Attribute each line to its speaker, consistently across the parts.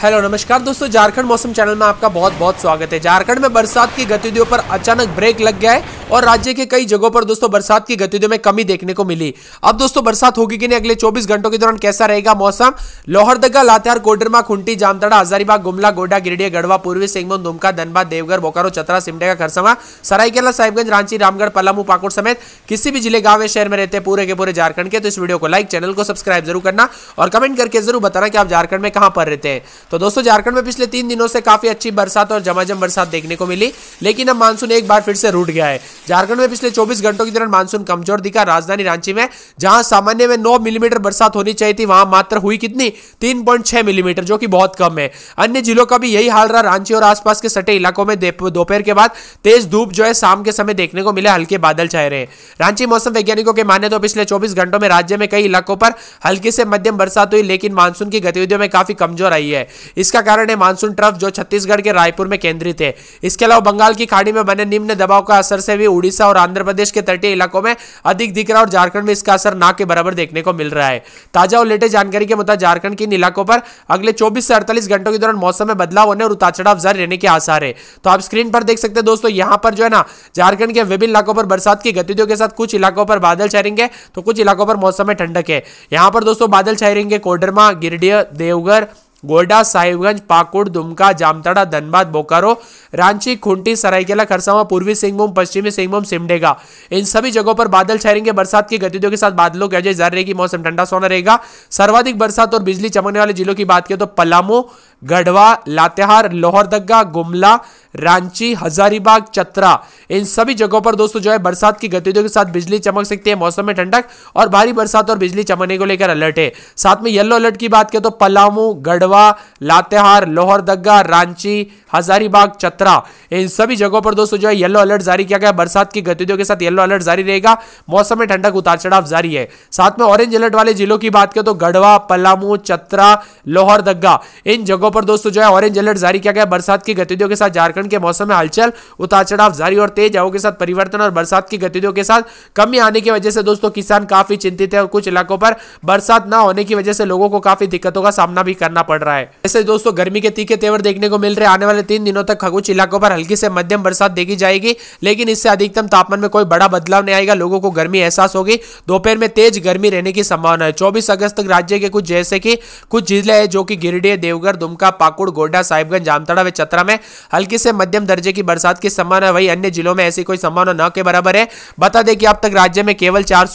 Speaker 1: hello नमस्कार दोस्तों झारखंड मौसम चैनल में आपका बहुत बहुत स्वागत है झारखंड में बरसात की गतिविधियों पर अचानक ब्रेक लग गया है और राज्य के कई जगहों पर दोस्तों बरसात की गतिविधियों में कमी देखने को मिली अब दोस्तों बरसात होगी कि नहीं अगले 24 घंटों के दौरान कैसा रहेगा मौसम लोहरदगा लातेहार कोडरमा खुंटी जामताड़ा हजारीबाग गुमला गोडा गिरिडीह गढ़वा पूर्वी सिंहभूम दुमका धनबाद देवघर बोकारो चतरा सिमडेगा खरसवा सरायकेला साहिबगंज रांची रामगढ़ पलामू पाकुड़ समेत किसी भी जिले गांव या शहर में रहते पूरे के पूरे झारखंड के तो इस वीडियो को लाइक चैनल को सब्सक्राइब जरूर करना और कमेंट करके जरूर बताना कि आप झारखंड में कहां पर रहते हैं तो दोस्तों झारखंड में पिछले तीन दिनों से काफी अच्छी बरसात और जमाजम बरसात देखने को मिली लेकिन अब मानसून एक बार फिर से रूट गया है झारखंड में पिछले चौबीस घंटों के दौरान मानसून कमजोर दिखा राजधानी रांची में जहां सामान्य में नौ मिलीमीटर बरसात होनी चाहिए थी वहां मात्र हुई कितनी तीन मिलीमीटर जो कि बहुत कम है अन्य जिलों का भी यही हाल रहा रांची और आसपास के सटे इलाकों में दोपहर के बाद तेज धूप जो है शाम के समय देखने को मिले हल्के बादल छाए रहे रांची मौसम वैज्ञानिकों के माने तो पिछले चौबीस घंटों में राज्य में कई इलाकों पर हल्की से मध्यम बरसात हुई लेकिन मानसून की गतिविधियों में काफी कमजोर आई है इसका कारण है मानसून ट्रफ जो छत्तीसगढ़ के रायपुर में केंद्रित है इसके अलावा बंगाल की खाड़ी में बने निम्न दबाव का असर से भी उड़ीसा और आंध्र प्रदेश के तटीय इलाकों में अधिक दिख रहा है और झारखंड में इसका असर ना के बराबर देखने को मिल रहा है ताजा और लेटेस्ट जानकारी के मुताबिक झारखंड के इन इलाकों पर अगले चौबीस से अड़तालीस घंटों के दौरान मौसम में बदलाव होने और उतार चढ़ाव जारी रहने के आसार है तो आप स्क्रीन पर देख सकते हैं दोस्तों यहां पर जो है ना झारखंड के विभिन्न इलाकों पर बरसात की गतिविधियों के साथ कुछ इलाकों पर बादल छहरेंगे तो कुछ इलाकों पर मौसम में ठंडक है यहां पर दोस्तों बादल छहरेंगे कोडरमा गिरडीह देवघर गोड्डा साहिबगंज पाकुड़ दुमका जामताड़ा धनबाद बोकारो रांची खूंटी सरायकेला खरसावा पूर्वी सिंहभूम पश्चिमी सिंहभूम सिमडेगा इन सभी जगहों पर बादल छाए रहेंगे बरसात की गतिविधियों के साथ बादलों की अजय जारी रहेगी मौसम ठंडा सोना रहेगा सर्वाधिक बरसात और बिजली चमकने वाले जिलों की बात करें तो पलामू गढ़वा लातेहार लोहरदगा गुमला रांची हजारीबाग चतरा इन सभी जगहों पर दोस्तों जो है बरसात की गतिविधियों के साथ बिजली चमक सकती है मौसम में ठंडक और भारी बरसात और बिजली चमकने को लेकर अलर्ट है साथ में येलो अलर्ट की बात करें तो पलामू गढ़वा लातेहार लोहरदगा रांची हजारीबाग चतरा इन सभी जगहों पर दोस्तों जो है येलो अलर्ट जारी किया गया बरसात की गतिविधियों के साथ येलो अलर्ट जारी रहेगा मौसम में ठंडक उतार चढ़ाव जारी है साथ में ऑरेंज अलर्ट वाले जिलों की बात करें तो गढ़वा पलामू चतरा लोहरदग्गा इन जगहों पर दोस्तों जो है ऑरेंज अलर्ट जारी किया गया बरसात की गतिविधियों के साथ झारखंड के मौसम में हलचल उतार चढ़ाव जारी और तेज हवा के साथ परिवर्तन और बरसात की गतिविधियों के साथ कमी आने की वजह से दोस्तों किसान काफी चिंतित है और कुछ इलाकों पर बरसात न होने की वजह से लोगों को काफी दिक्कतों का सामना भी करना पड़ रहा है ऐसे दोस्तों गर्मी के तीखे तेवर देखने को मिल रहे आने वाले तीन दिनों तक खगुच इलाकों पर हल्की से मध्यम बरसात देखी जाएगी लेकिन इससे अधिकतम तापमान में कोई बड़ा बदलाव नहीं आएगा लोगों को गर्मी एहसास होगी दोपहर में तेज गर्मी रहने की संभावना है चौबीस अगस्त तक राज्य के कुछ जैसे की कुछ जिले है जो की गिरिडीह देवघर दुमका पाकुड़ गोड्डा साहिबगंज जामताड़ा व चतरा में हल्की से मध्यम दर्जे की बरसात की संभावना वही अन्य जिलों में ऐसी कोई संभावना न के बराबर है बता दें कि अब तक राज्य में केवल चार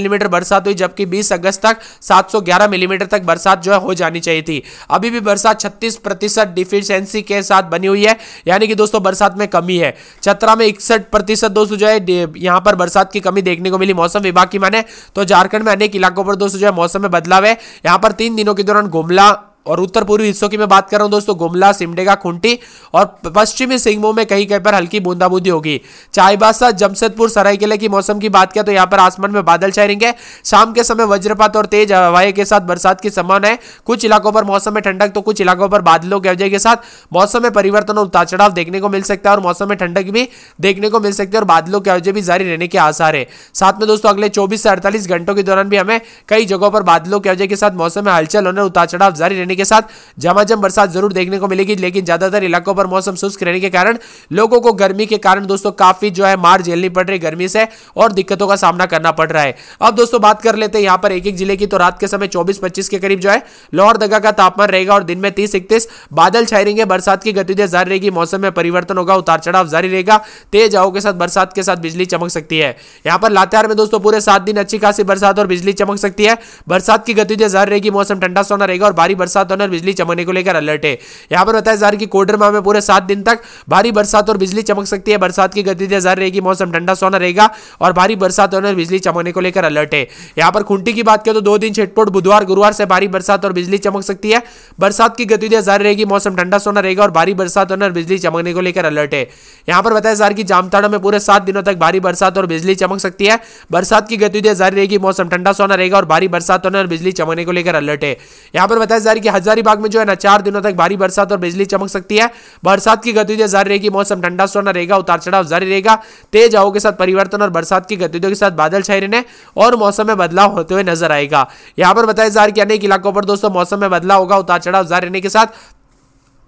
Speaker 1: मिलीमीटर बरसात हुई जबकि बीस अगस्त तक सात मिलीमीटर तक बरसात जो है हो जानी चाहिए थी अभी भी बरसात छत्तीस प्रतिशत डिफिश एफिशिएंसी के साथ बनी हुई है यानी कि दोस्तों बरसात में कमी है छतरा में इकसठ प्रतिशत दोस्तों जो है यहाँ पर बरसात की कमी देखने को मिली मौसम विभाग की माने तो झारखंड में अनेक इलाकों पर दोस्तों जो है मौसम में बदलाव है यहाँ पर तीन दिनों के दौरान गुमला और उत्तर पूर्वी हिस्सों की मैं बात कर रहा हूं दोस्तों गुमला सिमडेगा खुंटी और पश्चिमी सिंहभूम में कहीं कहीं पर हल्की बूंदाबूंदी होगी चाईबासा जमशेदपुर सरायकेला की मौसम की बात करें तो यहां पर आसमान में बादल छाए रहेंगे शाम के समय वज्रपात और तेज हवाएं के साथ बरसात की संभावना है कुछ इलाकों पर मौसम में ठंडक तो कुछ इलाकों पर बादलों के वजह के साथ मौसम में परिवर्तन और उतार चढ़ाव देखने को मिल सकता है और मौसम में ठंडक भी देखने को मिल सकती है और बादलों के वजह भी जारी रहने के आसार है साथ में दोस्तों अगले चौबीस से अड़तालीस घंटों के दौरान भी हमें कई जगहों पर बादलों के वजह के साथ मौसम में हलचल होने उतार चढ़ाव जारी रहने रहने के साथ झमाझम बरसात जरूर देखने को मिलेगी लेकिन ज्यादातर इलाकों पर मौसम शुष्क रहने के कारण लोगों को गर्मी के कारण दोस्तों काफी जो है मार झेलनी पड़ रही गर्मी से और दिक्कतों का सामना करना पड़ रहा है अब दोस्तों बात कर लेते हैं यहाँ पर एक एक जिले की तो रात के समय चौबीस पच्चीस के करीब जो है लोहर दगा का तापमान रहेगा और दिन में तीस इकतीस बादल छाई रहेंगे बरसात की गतिविधियां जारी रहेगी मौसम में परिवर्तन होगा उतार चढ़ाव जारी रहेगा तेज हवा के साथ बरसात के साथ बिजली चमक सकती है यहाँ पर लातेहार में दोस्तों पूरे सात दिन अच्छी खासी बरसात और बिजली चमक सकती है बरसात की गतिविधियां जारी रहेगी मौसम ठंडा सोना रहेगा और भारी बरसात बरसातों और बिजली चमकने को लेकर अलर्ट है यहाँ पर बताया जा रहा है कि कोडरमा में पूरे सात दिन तक भारी बरसात और बिजली चमक सकती है बरसात की गतिविधियां जारी रहेगी मौसम ठंडा सोना रहेगा और भारी बरसात और बिजली चमकने को लेकर अलर्ट है यहाँ पर खुंटी की बात करें तो दो दिन छिटपुट बुधवार गुरुवार से भारी बरसात और बिजली चमक सकती है बरसात की गतिविधियां जारी रहेगी मौसम ठंडा सोना रहेगा और भारी बरसात और बिजली चमकने को लेकर अलर्ट है यहाँ पर बताया जा रहा है कि जामताड़ा में पूरे सात दिनों तक भारी बरसात और बिजली चमक सकती है बरसात की गतिविधियां जारी रहेगी मौसम ठंडा सोना रहेगा और भारी बरसात होने और बिजली चमकने को लेकर अलर्ट है यहाँ पर बताया जा रहा है कि हजारीबाग में जो है ना चार दिनों तक भारी बरसात और बिजली चमक सकती है बरसात की गतिविधियां जारी रहेगी मौसम ठंडा सोना रहेगा उतार चढ़ाव जारी रहेगा तेज हवा के साथ परिवर्तन और बरसात की गतिविधियों के साथ बादल छाए रहने और मौसम में बदलाव होते हुए नजर आएगा यहां पर बताया जा रहा है कि अनेक इलाकों पर दोस्तों मौसम में बदलाव होगा उतार चढ़ाव जारी रहने के साथ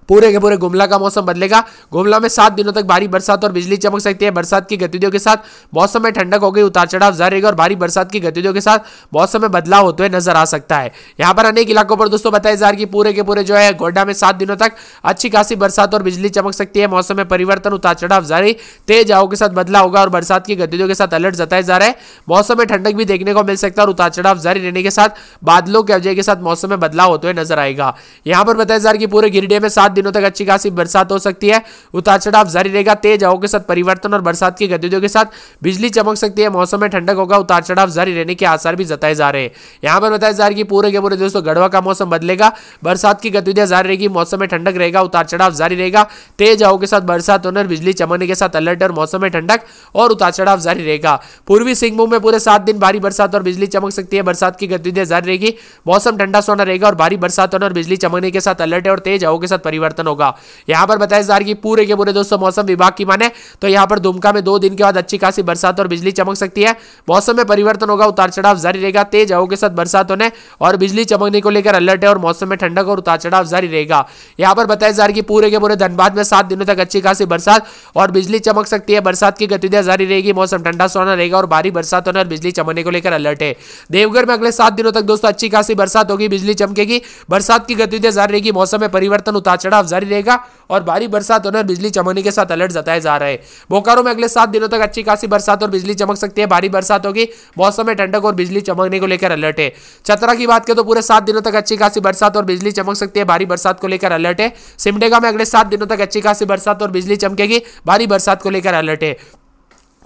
Speaker 1: पूरे के पूरे गुमला का मौसम बदलेगा गुमला में सात दिनों तक भारी बरसात और बिजली चमक सकती है बरसात की गतिविधियों के साथ मौसम में ठंडक हो गई उतार चढ़ाव जारी और भारी बरसात की गतिविधियों के साथ मौसम में बदलाव होते हुए नजर आ सकता है यहाँ पर अनेक इलाकों पर दोस्तों बताया जा रहा कि पूरे के पूरे जो है गोड्डा में सात दिनों तक अच्छी खासी बरसात और बिजली चमक सकती है मौसम में परिवर्तन उतार चढ़ाव जारी तेज हवाओं के साथ बदलाव होगा और बरसात की गतिविधियों के साथ अलर्ट जताया जा रहा है मौसम में ठंडक भी देखने को मिल सकता है और उतार चढ़ाव जारी रहने के साथ बादलों के अवजय के साथ मौसम में बदलाव होते हुए नजर आएगा यहाँ पर बताया जा रहा कि पूरे गिरडे में सात सात दिनों तक अच्छी खासी बरसात हो सकती है उतार चढ़ाव जारी रहेगा तेज हवाओं के साथ परिवर्तन और बरसात की गतिविधियों के साथ बिजली चमक सकती है मौसम में ठंडक होगा उतार चढ़ाव जारी रहने के आसार भी जताए जा रहे हैं यहाँ पर बताया जा रहा है कि पूरे के पूरे दोस्तों गढ़वा का मौसम बदलेगा बरसात की गतिविधियां जारी रहेगी मौसम में ठंडक रहेगा उतार चढ़ाव जारी रहेगा तेज हवाओं के साथ बरसात होने और बिजली चमकने के साथ अलर्ट और मौसम में ठंडक और उतार चढ़ाव जारी रहेगा पूर्वी सिंहभूम में पूरे सात दिन भारी बरसात और बिजली चमक सकती है बरसात की गतिविधियां जारी रहेगी मौसम ठंडा सोना रहेगा और भारी बरसात होने और बिजली चमकने के साथ अलर्ट और तेज हवाओं के साथ परिवर्तन परिवर्तन होगा यहाँ पर बताया जा रहा है कि पूरे के पूरे दोस्तों मौसम विभाग की माने तो यहाँ पर दुमका में दो दिन के बाद अच्छी खासी बरसात और बिजली चमक सकती है मौसम में परिवर्तन होगा उतार चढ़ाव जारी रहेगा तेज हवा के साथ बरसात होने और बिजली चमकने को लेकर अलर्ट है और मौसम में ठंडक और उतार चढ़ाव जारी रहेगा यहाँ पर बताया जा रहा है कि पूरे के पूरे धनबाद में सात दिनों तक अच्छी खासी बरसात और बिजली चमक सकती है बरसात की गतिविधियां जारी रहेगी मौसम ठंडा सोना रहेगा और भारी बरसात होने और बिजली चमकने को लेकर अलर्ट है देवघर में अगले सात दिनों तक दोस्तों अच्छी खासी बरसात होगी बिजली चमकेगी बरसात की गतिविधियां जारी रहेगी मौसम में परिवर्तन उतार अलर्ट जारी रहेगा और भारी बरसात होने और बिजली चमकने के साथ अलर्ट जताए जा रहे हैं बोकारो में अगले सात दिनों तक अच्छी खासी बरसात और बिजली चमक सकती है भारी बरसात होगी मौसम में ठंडक और बिजली चमकने को लेकर अलर्ट है चतरा की बात करें तो पूरे सात दिनों तक अच्छी खासी बरसात और बिजली चमक सकती है भारी बरसात को लेकर अलर्ट है सिमडेगा में अगले सात दिनों तक अच्छी खासी बरसात और बिजली चमकेगी भारी बरसात को लेकर अलर्ट है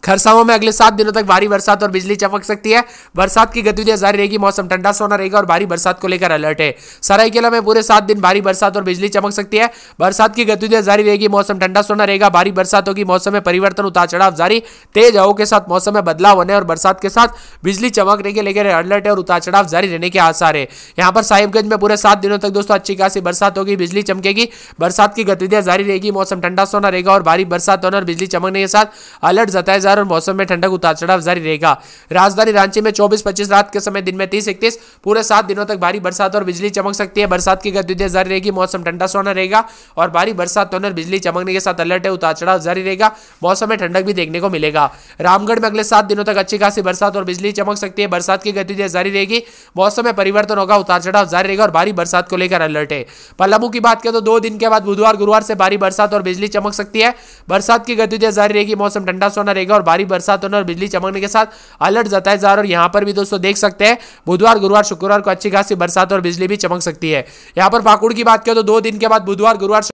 Speaker 1: खरसाओ में अगले सात दिनों तक भारी बरसात और बिजली चमक सकती है बरसात की गतिविधियां जारी रहेगी मौसम ठंडा सोना रहेगा और भारी बरसात को लेकर अलर्ट है सरायकेला में पूरे सात दिन भारी बरसात और बिजली चमक सकती है बरसात की गतिविधियां जारी रहेगी मौसम ठंडा सोना रहेगा भारी बरसात होगी मौसम में परिवर्तन उतार चढ़ाव जारी तेज हवा के साथ मौसम में बदलाव होने और बरसात के साथ बिजली चमकने के लेकर अलर्ट है और उतार चढ़ाव जारी रहने के आसार है यहाँ पर साहिबगंज में पूरे सात दिनों तक दोस्तों अच्छी खासी बरसात होगी बिजली चमकेगी बरसात की गतिविधियां जारी रहेगी मौसम ठंडा सोना रहेगा और भारी बरसात होने और बिजली चमकने के साथ अलर्ट जताया जा लगातार और मौसम में ठंडक उतार चढ़ाव जारी रहेगा राजधानी रांची में चौबीस पच्चीस रात के समय दिन में तीस इकतीस पूरे सात दिनों तक भारी बरसात और बिजली चमक सकती है बरसात की गतिविधियां जारी रहेगी मौसम ठंडा सोना रहेगा और भारी बरसात होने बिजली चमकने के साथ अलर्ट है उतार चढ़ाव जारी रहेगा मौसम में ठंडक भी देखने को मिलेगा रामगढ़ में अगले सात दिनों तक अच्छी खासी बरसात और बिजली चमक सकती है बरसात की गतिविधियां जारी रहेगी मौसम में परिवर्तन होगा उतार चढ़ाव जारी रहेगा और भारी बरसात को लेकर अलर्ट है पलामू की बात करें तो दो दिन के बाद बुधवार गुरुवार से भारी बरसात और बिजली चमक सकती है बरसात की गतिविधियां जारी रहेगी मौसम ठंडा सोना रहेगा और भारी बरसात होने और बिजली चमकने के साथ अलर्ट जताया जा रहा है और यहाँ पर भी दोस्तों देख सकते हैं बुधवार गुरुवार शुक्रवार को अच्छी खासी बरसात और बिजली भी चमक सकती है यहाँ पर पाकुड़ की बात करें तो दो दिन के बाद बुधवार गुरुवार